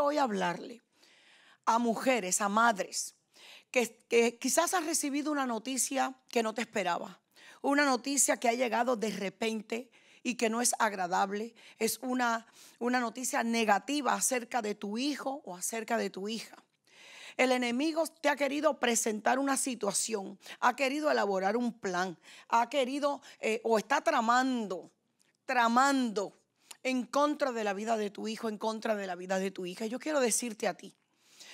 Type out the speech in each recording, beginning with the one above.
hoy hablarle a mujeres, a madres, que, quizás has recibido una noticia que no te esperaba, una noticia que ha llegado de repente y que no es agradable, es una, una noticia negativa acerca de tu hijo o acerca de tu hija. El enemigo te ha querido presentar una situación, ha querido elaborar un plan, ha querido eh, o está tramando, tramando en contra de la vida de tu hijo, en contra de la vida de tu hija. Yo quiero decirte a ti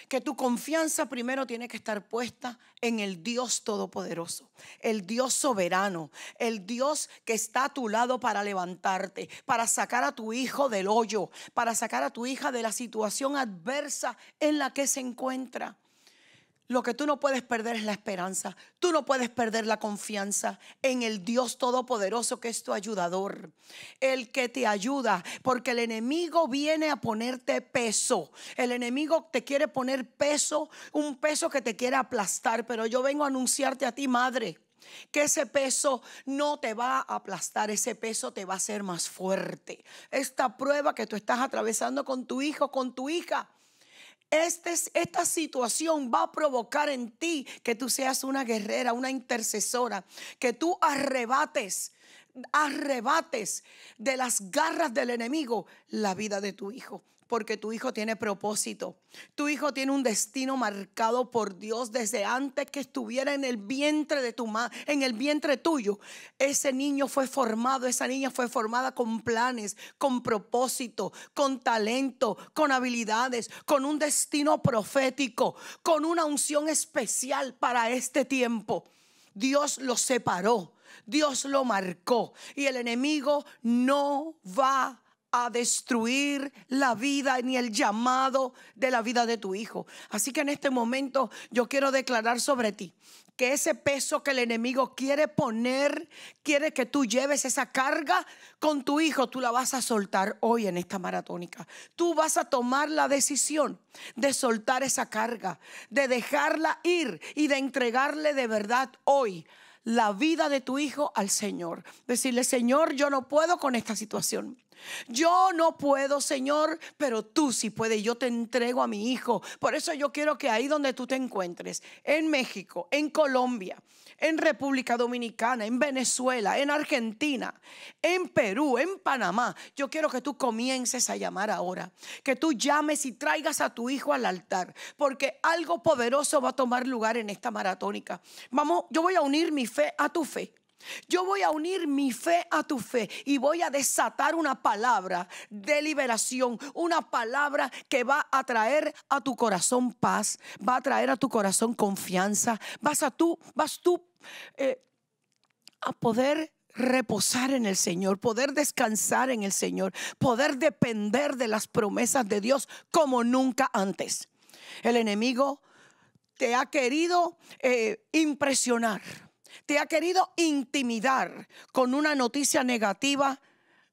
que tu confianza primero tiene que estar puesta en el Dios Todopoderoso, el Dios soberano, el Dios que está a tu lado para levantarte, para sacar a tu hijo del hoyo, para sacar a tu hija de la situación adversa en la que se encuentra. Lo que tú no puedes perder es la esperanza. Tú no puedes perder la confianza en el Dios Todopoderoso que es tu ayudador, el que te ayuda, porque el enemigo viene a ponerte peso. El enemigo te quiere poner peso, un peso que te quiere aplastar, pero yo vengo a anunciarte a ti, madre. Que ese peso no te va a aplastar, ese peso te va a hacer más fuerte. Esta prueba que tú estás atravesando con tu hijo, con tu hija, este esta situación va a provocar en ti que tú seas una guerrera, una intercesora, que tú arrebates, arrebates de las garras del enemigo la vida de tu hijo porque tu hijo tiene propósito. Tu hijo tiene un destino marcado por Dios desde antes que estuviera en el vientre de tu madre, en el vientre tuyo. Ese niño fue formado, esa niña fue formada con planes, con propósito, con talento, con habilidades, con un destino profético, con una unción especial para este tiempo. Dios lo separó, Dios lo marcó y el enemigo no va a destruir la vida ni el llamado de la vida de tu hijo. Así que en este momento yo quiero declarar sobre ti que ese peso que el enemigo quiere poner, quiere que tú lleves esa carga con tu hijo, tú la vas a soltar hoy en esta maratónica. Tú vas a tomar la decisión de soltar esa carga, de dejarla ir y de entregarle de verdad hoy la vida de tu hijo al Señor. Decirle, Señor, yo no puedo con esta situación. Yo no puedo, Señor, pero tú sí puedes. Yo te entrego a mi hijo. Por eso yo quiero que ahí donde tú te encuentres, en México, en Colombia, en República Dominicana, en Venezuela, en Argentina, en Perú, en Panamá, yo quiero que tú comiences a llamar ahora. Que tú llames y traigas a tu hijo al altar. Porque algo poderoso va a tomar lugar en esta maratónica. Vamos, yo voy a unir mi fe a tu fe. Yo voy a unir mi fe a tu fe y voy a desatar una palabra de liberación, una palabra que va a traer a tu corazón paz, va a traer a tu corazón confianza, vas a tú, vas tú eh, a poder reposar en el Señor, poder descansar en el Señor, poder depender de las promesas de Dios como nunca antes. El enemigo te ha querido eh, impresionar te ha querido intimidar con una noticia negativa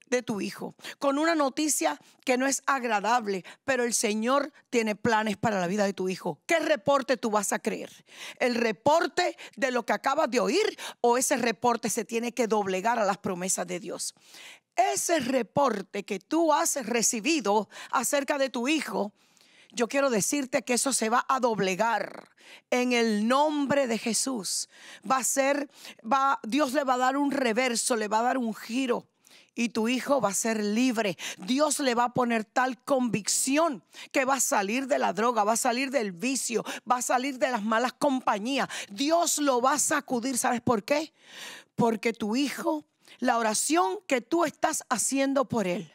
de tu hijo, con una noticia que no es agradable, pero el Señor tiene planes para la vida de tu hijo. ¿Qué reporte tú vas a creer? ¿El reporte de lo que acabas de oír o ese reporte se tiene que doblegar a las promesas de Dios? Ese reporte que tú has recibido acerca de tu hijo yo quiero decirte que eso se va a doblegar en el nombre de Jesús. Va a ser, va, Dios le va a dar un reverso, le va a dar un giro y tu hijo va a ser libre. Dios le va a poner tal convicción que va a salir de la droga, va a salir del vicio, va a salir de las malas compañías. Dios lo va a sacudir. ¿Sabes por qué? Porque tu hijo, la oración que tú estás haciendo por él,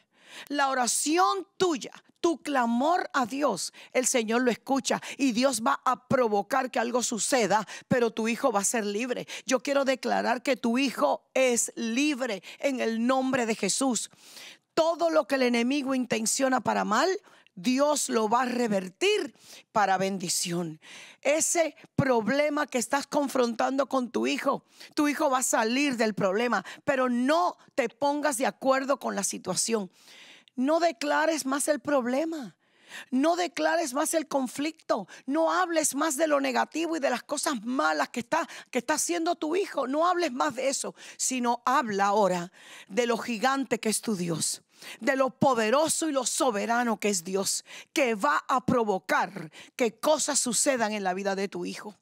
la oración tuya, tu clamor a Dios, el Señor lo escucha y Dios va a provocar que algo suceda, pero tu hijo va a ser libre. Yo quiero declarar que tu hijo es libre en el nombre de Jesús. Todo lo que el enemigo intenciona para mal, Dios lo va a revertir para bendición. Ese problema que estás confrontando con tu hijo, tu hijo va a salir del problema, pero no te pongas de acuerdo con la situación. No declares más el problema. No declares más el conflicto, no hables más de lo negativo y de las cosas malas que está, que está haciendo tu hijo, no hables más de eso, sino habla ahora de lo gigante que es tu Dios de lo poderoso y lo soberano que es Dios, que va a provocar que cosas sucedan en la vida de tu hijo.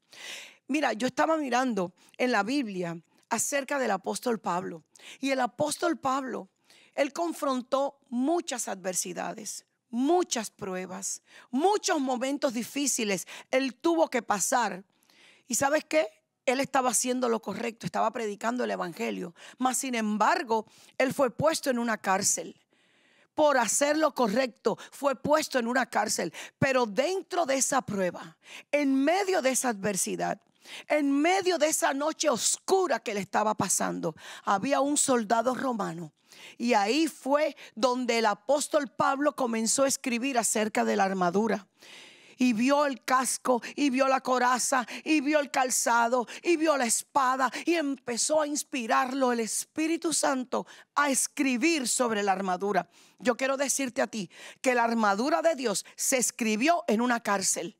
Mira, yo estaba mirando en la Biblia acerca del apóstol Pablo y el apóstol Pablo, él confrontó muchas adversidades. Muchas pruebas, muchos momentos difíciles él tuvo que pasar. ¿Y sabes qué? él estaba haciendo lo correcto, estaba predicando el Evangelio. Mas, sin embargo, él fue puesto en una cárcel por hacer lo correcto, fue puesto en una cárcel. Pero dentro de esa prueba, en medio de esa adversidad, en medio de esa noche oscura que le estaba pasando, había un soldado romano. Y ahí fue donde el apóstol Pablo comenzó a escribir acerca de la armadura y vio el casco y vio la coraza y vio el calzado y vio la espada y empezó a inspirarlo el Espíritu Santo a escribir sobre la armadura. Yo quiero decirte a ti que la armadura de Dios se escribió en una cárcel.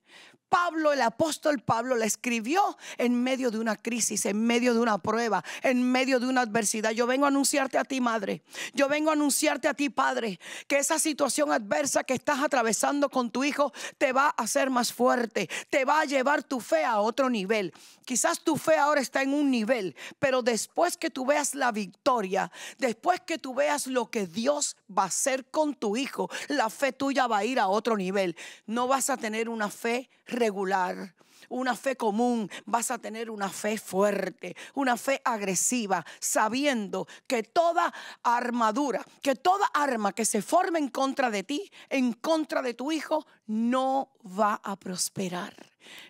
Pablo, el apóstol Pablo, la escribió en medio de una crisis, en medio de una prueba, en medio de una adversidad. Yo vengo a anunciarte a ti, madre. Yo vengo a anunciarte a ti, padre, que esa situación adversa que estás atravesando con tu hijo te va a hacer más fuerte, te va a llevar tu fe a otro nivel. Quizás tu fe ahora está en un nivel, pero después que tú veas la victoria, después que tú veas lo que Dios va a hacer con tu hijo, la fe tuya va a ir a otro nivel. No vas a tener una fe regular, una fe común, vas a tener una fe fuerte, una fe agresiva, sabiendo que toda armadura, que toda arma que se forme en contra de ti, en contra de tu hijo, no va a prosperar.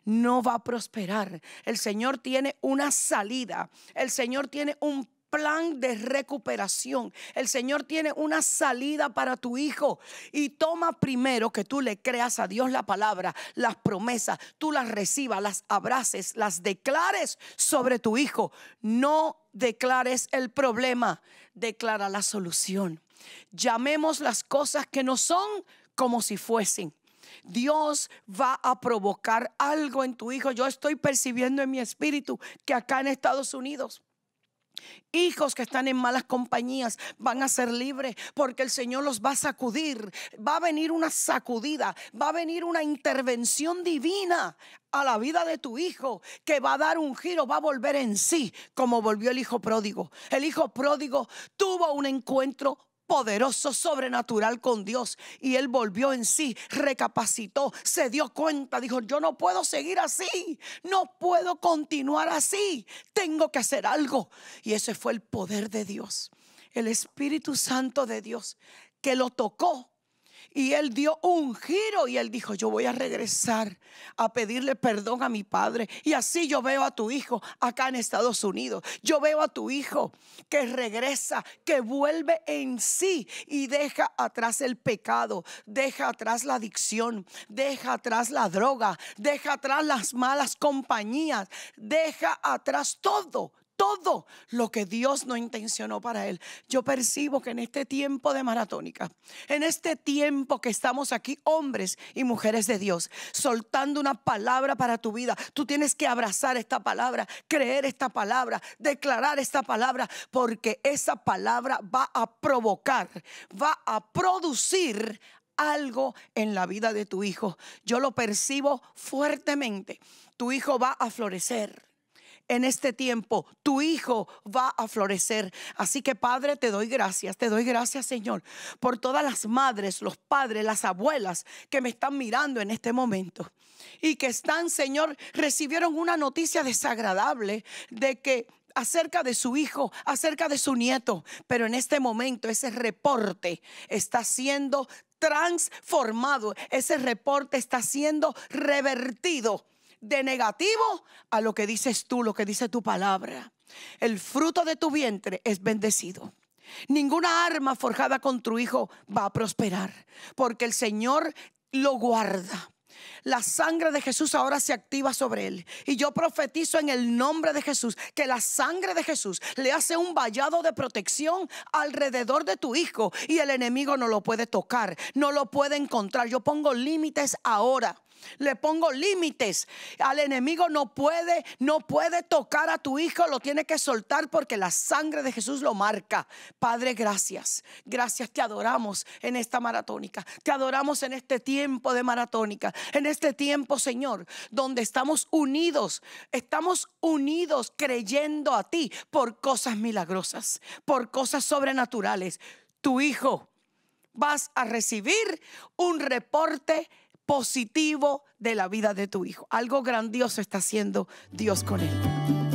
No va a prosperar. El Señor tiene una salida. El Señor tiene un plan de recuperación. El Señor tiene una salida para tu hijo y toma primero que tú le creas a Dios la palabra, las promesas, tú las recibas, las abraces, las declares sobre tu hijo. No declares el problema, declara la solución. Llamemos las cosas que no son como si fuesen. Dios va a provocar algo en tu hijo. Yo estoy percibiendo en mi espíritu que acá en Estados Unidos Hijos que están en malas compañías van a ser libres porque el Señor los va a sacudir. Va a venir una sacudida, va a venir una intervención divina a la vida de tu hijo que va a dar un giro, va a volver en sí como volvió el hijo pródigo. El hijo pródigo tuvo un encuentro poderoso, sobrenatural con Dios. Y él volvió en sí, recapacitó, se dio cuenta, dijo, yo no puedo seguir así, no puedo continuar así, tengo que hacer algo. Y ese fue el poder de Dios, el Espíritu Santo de Dios, que lo tocó y él dio un giro y él dijo, yo voy a regresar a pedirle perdón a mi padre. Y así yo veo a tu hijo acá en Estados Unidos. Yo veo a tu hijo que regresa, que vuelve en sí y deja atrás el pecado, deja atrás la adicción, deja atrás la droga, deja atrás las malas compañías, deja atrás todo todo lo que Dios no intencionó para él. Yo percibo que en este tiempo de maratónica, en este tiempo que estamos aquí, hombres y mujeres de Dios, soltando una palabra para tu vida, tú tienes que abrazar esta palabra, creer esta palabra, declarar esta palabra, porque esa palabra va a provocar, va a producir algo en la vida de tu hijo. Yo lo percibo fuertemente. Tu hijo va a florecer en este tiempo tu hijo va a florecer. Así que Padre, te doy gracias, te doy gracias Señor por todas las madres, los padres, las abuelas que me están mirando en este momento y que están, Señor, recibieron una noticia desagradable de que acerca de su hijo, acerca de su nieto, pero en este momento ese reporte está siendo transformado, ese reporte está siendo revertido de negativo a lo que dices tú, lo que dice tu palabra. El fruto de tu vientre es bendecido. Ninguna arma forjada con tu hijo va a prosperar, porque el Señor lo guarda. La sangre de Jesús ahora se activa sobre él. Y yo profetizo en el nombre de Jesús que la sangre de Jesús le hace un vallado de protección alrededor de tu hijo y el enemigo no lo puede tocar, no lo puede encontrar. Yo pongo límites ahora le pongo límites. Al enemigo no puede, no puede tocar a tu hijo, lo tiene que soltar porque la sangre de Jesús lo marca. Padre, gracias. Gracias, te adoramos en esta maratónica. Te adoramos en este tiempo de maratónica. En este tiempo, Señor, donde estamos unidos. Estamos unidos creyendo a ti por cosas milagrosas, por cosas sobrenaturales. Tu hijo vas a recibir un reporte positivo de la vida de tu hijo. Algo grandioso está haciendo Dios con él.